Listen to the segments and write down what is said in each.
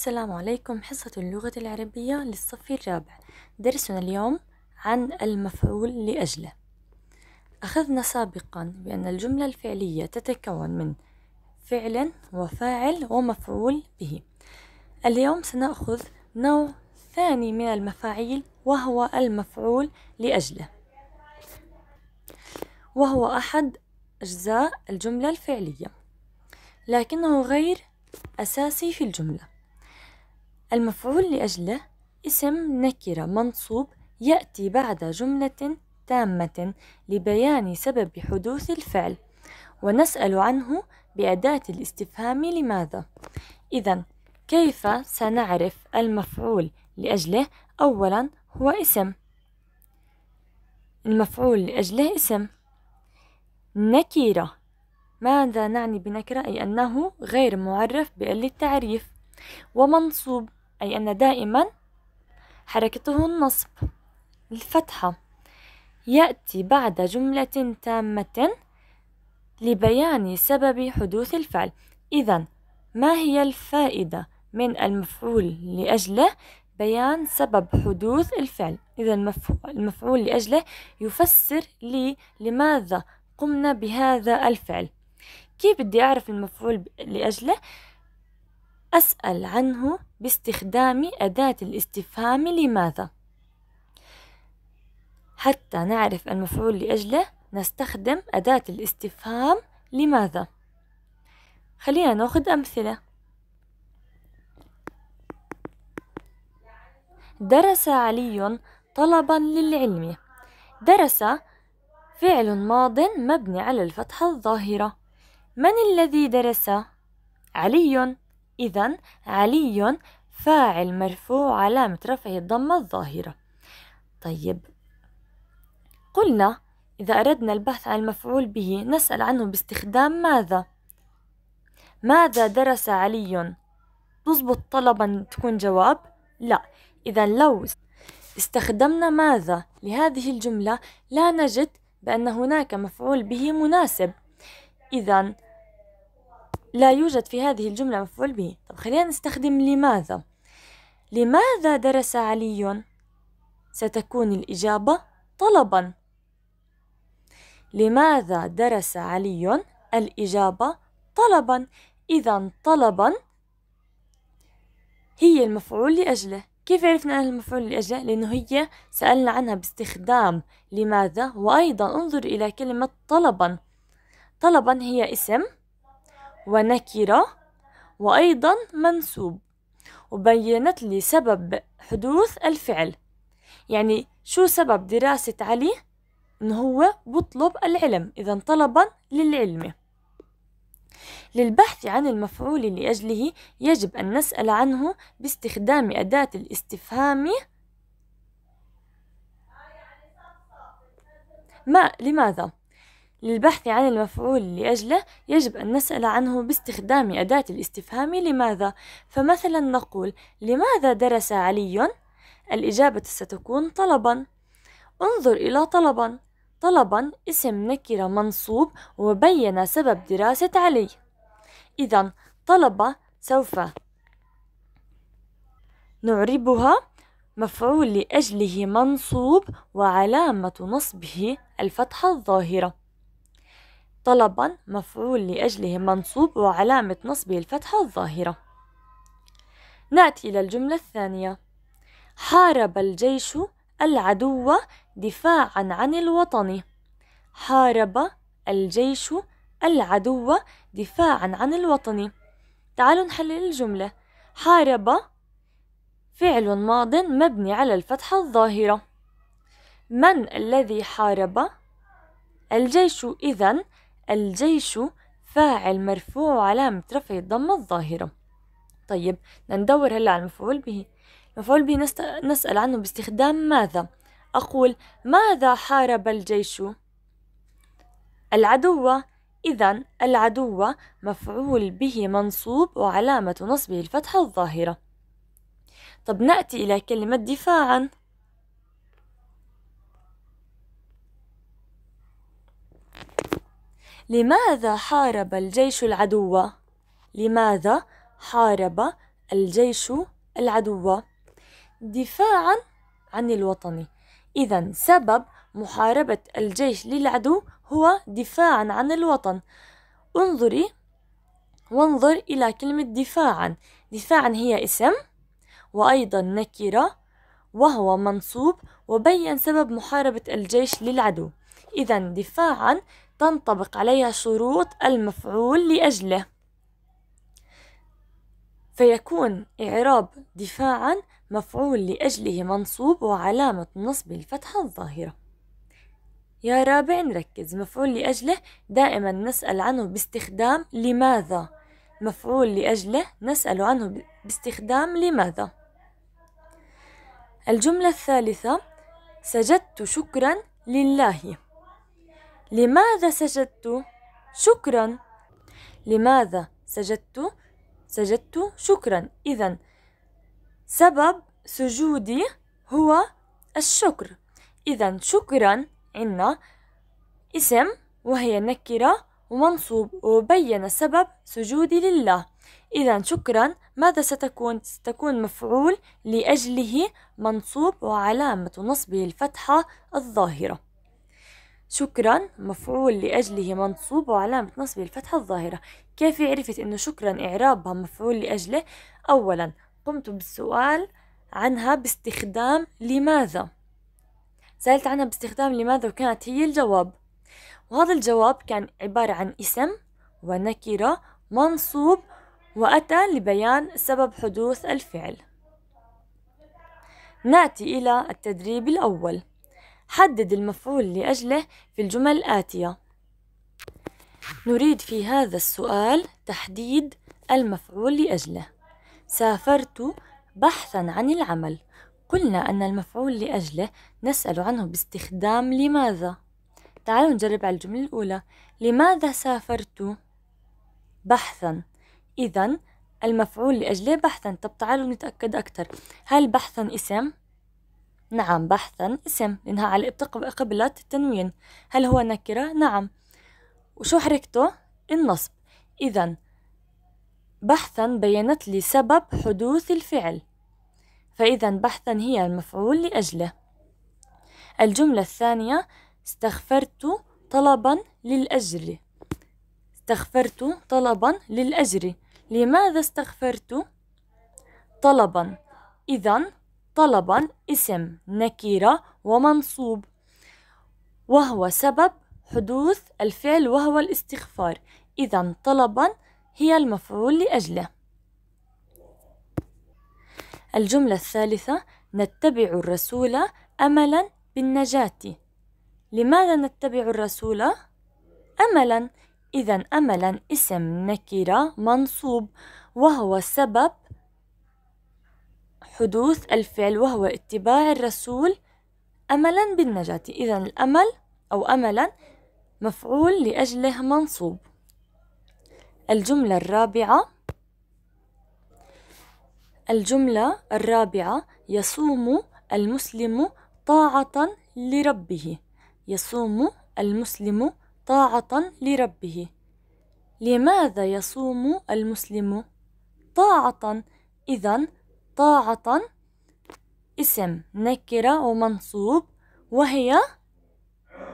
السلام عليكم حصة اللغة العربية للصف الرابع درسنا اليوم عن المفعول لأجله أخذنا سابقا بأن الجملة الفعلية تتكون من فعل وفاعل ومفعول به اليوم سنأخذ نوع ثاني من المفاعيل وهو المفعول لأجله وهو أحد أجزاء الجملة الفعلية لكنه غير أساسي في الجملة المفعول لأجله اسم نكرة منصوب يأتي بعد جملة تامة لبيان سبب حدوث الفعل ونسأل عنه بأداة الاستفهام لماذا إذا كيف سنعرف المفعول لأجله أولا هو اسم المفعول لأجله اسم نكرة ماذا نعني بنكرة أي أنه غير معرف بأل التعريف ومنصوب أي أن دائما حركته النصب الفتحة يأتي بعد جملة تامة لبيان سبب حدوث الفعل إذا ما هي الفائدة من المفعول لأجله بيان سبب حدوث الفعل إذا المفعول لأجله يفسر لي لماذا قمنا بهذا الفعل كيف بدي أعرف المفعول لأجله أسأل عنه باستخدام أداة الاستفهام لماذا حتى نعرف المفعول لأجله نستخدم أداة الاستفهام لماذا خلينا ناخذ أمثلة درس علي طلبا للعلم درس فعل ماض مبني على الفتحة الظاهرة من الذي درس؟ علي إذا علي فاعل مرفوع علامة رفعه الضمة الظاهرة طيب قلنا إذا أردنا البحث عن المفعول به نسأل عنه باستخدام ماذا ماذا درس علي تزبط طلبا تكون جواب لا إذا لو استخدمنا ماذا لهذه الجملة لا نجد بأن هناك مفعول به مناسب إذا لا يوجد في هذه الجملة مفعول به طب خلينا نستخدم لماذا لماذا درس علي ستكون الإجابة طلبا لماذا درس علي الإجابة طلبا إذا طلبا هي المفعول لأجله كيف عرفنا أن المفعول لأجله؟ لأنه هي سألنا عنها باستخدام لماذا وأيضا انظر إلى كلمة طلبا طلبا هي اسم ونكرة وأيضا منسوب وبينت لي سبب حدوث الفعل يعني شو سبب دراسة علي إن هو بطلب العلم إذا طلبا للعلم للبحث عن المفعول لأجله يجب أن نسأل عنه باستخدام أداة الاستفهام ما لماذا؟ للبحث عن المفعول لأجله يجب أن نسأل عنه باستخدام أداة الاستفهام لماذا فمثلا نقول لماذا درس علي؟ الإجابة ستكون طلبا انظر إلى طلبا طلبا اسم نكرة منصوب وبين سبب دراسة علي إذا طلب سوف نعربها مفعول لأجله منصوب وعلامة نصبه الفتحة الظاهرة طلبا مفعول لأجله منصوب وعلامة نصبه الفتحة الظاهرة نأتي إلى الجملة الثانية حارب الجيش العدو دفاعا عن الوطن حارب الجيش العدو دفاعا عن الوطن تعالوا نحلل الجملة حارب فعل ماض مبني على الفتحة الظاهرة من الذي حارب؟ الجيش إذن الجيش فاعل مرفوع علامة رفع الضمة الظاهرة طيب ندور هلا على المفعول به المفعول به نسأل عنه باستخدام ماذا أقول ماذا حارب الجيش العدو إذا العدو مفعول به منصوب وعلامة نصبه الفتحة الظاهرة طب نأتي إلى كلمة دفاعا لماذا حارب الجيش العدو؟ لماذا حارب الجيش العدو؟ دفاعا عن الوطن إذا سبب محاربة الجيش للعدو هو دفاعا عن الوطن انظري وانظر إلى كلمة دفاعا دفاعا هي اسم وأيضا نكرة وهو منصوب وبين سبب محاربة الجيش للعدو إذا دفاعا تنطبق عليها شروط المفعول لأجله فيكون إعراب دفاعا مفعول لأجله منصوب وعلامة نصب الفتحة الظاهرة يا رابع نركز مفعول لأجله دائما نسأل عنه باستخدام لماذا مفعول لأجله نسأل عنه باستخدام لماذا الجملة الثالثة سجدت شكرا لله لماذا سجدت شكرا لماذا سجدت سجدت شكرا إذا سبب سجودي هو الشكر إذا شكرا عندنا اسم وهي نكرة ومنصوب وبين سبب سجودي لله إذا شكرا ماذا ستكون؟ ستكون مفعول لأجله منصوب وعلامة نصبه الفتحة الظاهرة شكرا مفعول لأجله منصوب وعلامة نصبه الفتحة الظاهرة كيف عرفت أنه شكرا إعرابها مفعول لأجله أولا قمت بالسؤال عنها باستخدام لماذا سألت عنها باستخدام لماذا وكانت هي الجواب وهذا الجواب كان عبارة عن اسم ونكرة منصوب وأتى لبيان سبب حدوث الفعل ناتي إلى التدريب الأول حدد المفعول لأجله في الجمل الآتية نريد في هذا السؤال تحديد المفعول لأجله سافرت بحثا عن العمل قلنا أن المفعول لأجله نسأل عنه باستخدام لماذا تعالوا نجرب على الجملة الأولى لماذا سافرت بحثا إذا المفعول لأجله بحثا طب تعالوا نتأكد أكثر هل بحثا اسم نعم بحثا اسم لأنها على قبلت التنوين هل هو نكرة؟ نعم وشو حركته؟ النصب إذا بحثا بينت لي سبب حدوث الفعل فإذا بحثا هي المفعول لأجله الجملة الثانية استغفرت طلبا للأجر استغفرت طلبا للأجر لماذا استغفرت طلبا إذا طلبا اسم نكيرة ومنصوب وهو سبب حدوث الفعل وهو الاستغفار إذا طلبا هي المفعول لأجله الجملة الثالثة نتبع الرسول أملا بالنجاة لماذا نتبع الرسول؟ أملا إذا أملا اسم نكرة منصوب وهو سبب حدوث الفعل وهو اتباع الرسول أملا بالنجاة إذا الأمل أو أملا مفعول لأجله منصوب الجملة الرابعة الجملة الرابعة يصوم المسلم طاعة لربه يصوم المسلم طاعة لربه لماذا يصوم المسلم طاعة إذا طاعة اسم نكرة ومنصوب وهي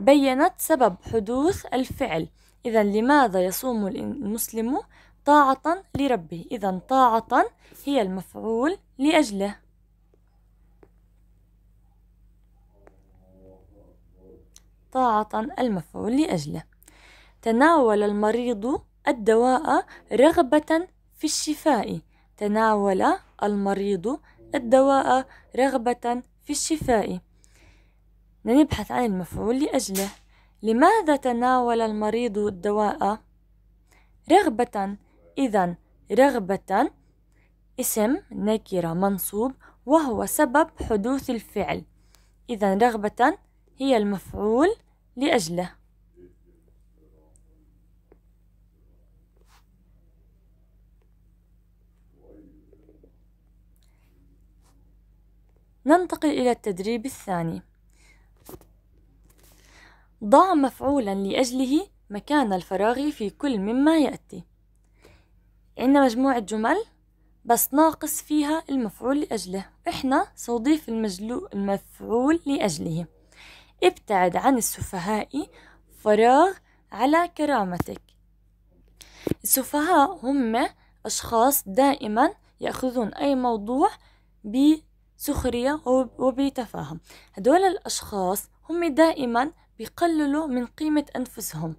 بينت سبب حدوث الفعل إذا لماذا يصوم المسلم طاعة لربه إذا طاعة هي المفعول لأجله طاعة المفعول لأجله تناول المريض الدواء رغبة في الشفاء تناول المريض الدواء رغبة في الشفاء نبحث عن المفعول لأجله لماذا تناول المريض الدواء رغبة إذا رغبة اسم نكرة منصوب وهو سبب حدوث الفعل إذا رغبة هي المفعول لأجله ننتقل إلى التدريب الثاني ضع مفعولا لأجله مكان الفراغ في كل مما يأتي عندنا مجموعة جمل بس ناقص فيها المفعول لأجله إحنا سنضيف المجلو المفعول لأجله ابتعد عن السفهاء فراغ على كرامتك السفهاء هم أشخاص دائما يأخذون أي موضوع ب سخرية وبتفاهم هدول الأشخاص هم دائما بيقللوا من قيمة أنفسهم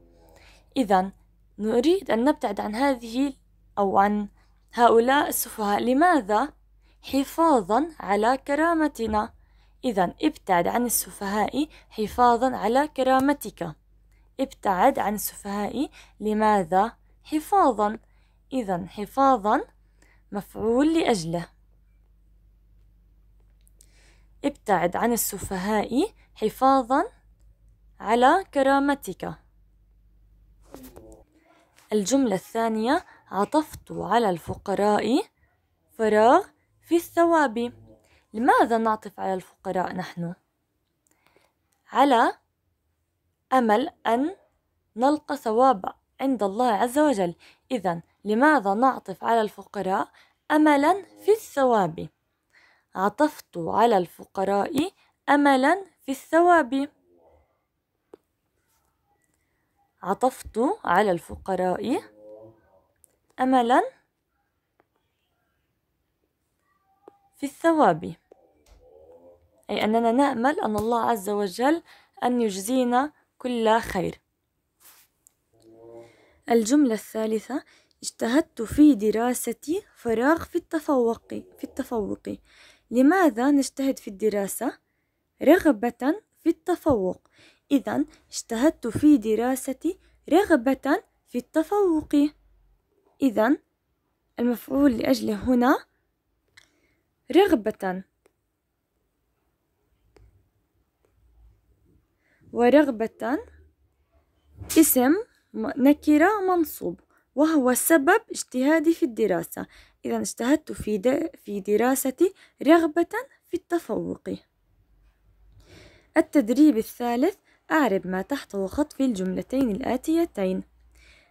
إذا نريد أن نبتعد عن هذه أو عن هؤلاء السفهاء لماذا؟ حفاظا على كرامتنا إذا ابتعد عن السفهاء حفاظا على كرامتك ابتعد عن السفهاء لماذا؟ حفاظا إذا حفاظا مفعول لأجله ابتعد عن السفهاء حفاظا على كرامتك الجملة الثانية عطفت على الفقراء فراغ في الثواب لماذا نعطف على الفقراء نحن على امل ان نلقى ثواب عند الله عز وجل اذا لماذا نعطف على الفقراء املا في الثواب عطفت على الفقراء أملا في الثواب عطفت على الفقراء أملا في الثواب أي أننا نأمل أن الله عز وجل أن يجزينا كل خير الجملة الثالثة اجتهدت في دراستي فراغ في التفوق في التفوق لماذا نجتهد في الدراسة؟ رغبة في التفوق إذا اجتهدت في دراستي رغبة في التفوق إذا المفعول لأجله هنا رغبة ورغبة اسم نكرة منصوب وهو سبب اجتهادي في الدراسة إذا اجتهدت في, في دراستي رغبة في التفوق التدريب الثالث أعرب ما تحته خط في الجملتين الآتيتين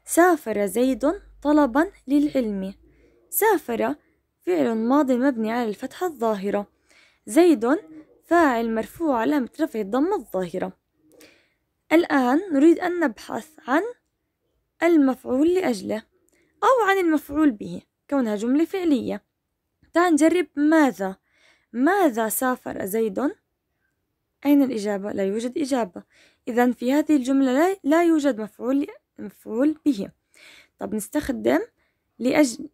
سافر زيد طلبا للعلم سافر فعل ماضي مبني على الفتحة الظاهرة زيد فاعل مرفوع علامة رفع الضمة الظاهرة الآن نريد أن نبحث عن المفعول لأجله أو عن المفعول به كونها جملة فعلية تعال نجرب ماذا ماذا سافر زيد أين الإجابة؟ لا يوجد إجابة إذا في هذه الجملة لا, لا يوجد مفعول مفعول به طب نستخدم لأجل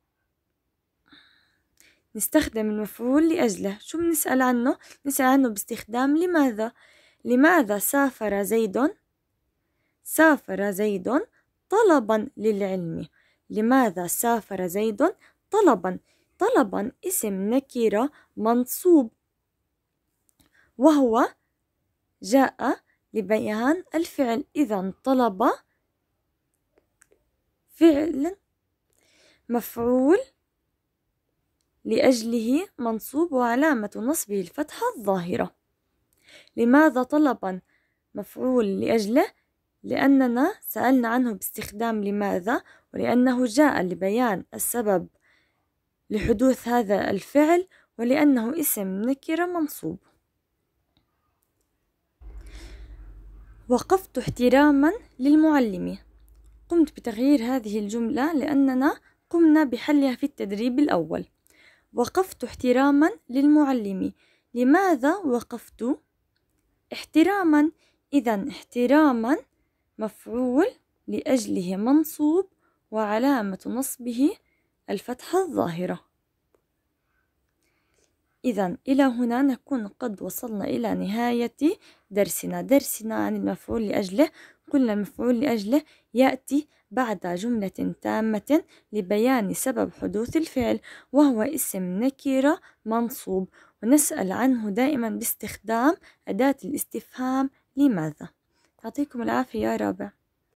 نستخدم المفعول لأجله شو بنسأل عنه؟ نسأل عنه باستخدام لماذا؟ لماذا سافر زيد؟ سافر زيد طلبا للعلم لماذا سافر زيد طلبا طلبا اسم نكرة منصوب وهو جاء لبيان الفعل إذا طلب فعل مفعول لأجله منصوب وعلامة نصبه الفتحة الظاهرة لماذا طلبا مفعول لأجله لأننا سألنا عنه باستخدام لماذا ولأنه جاء لبيان السبب لحدوث هذا الفعل ولأنه اسم نكرة منصوب وقفت احتراما للمعلم قمت بتغيير هذه الجملة لأننا قمنا بحلها في التدريب الأول وقفت احتراما للمعلم لماذا وقفت احتراما إذا احتراما مفعول لأجله منصوب وعلامة نصبه الفتحة الظاهرة إذا إلى هنا نكون قد وصلنا إلى نهاية درسنا درسنا عن المفعول لأجله قلنا المفعول لأجله يأتي بعد جملة تامة لبيان سبب حدوث الفعل وهو اسم نكرة منصوب ونسأل عنه دائما باستخدام أداة الاستفهام لماذا يعطيكم العافية يا رابع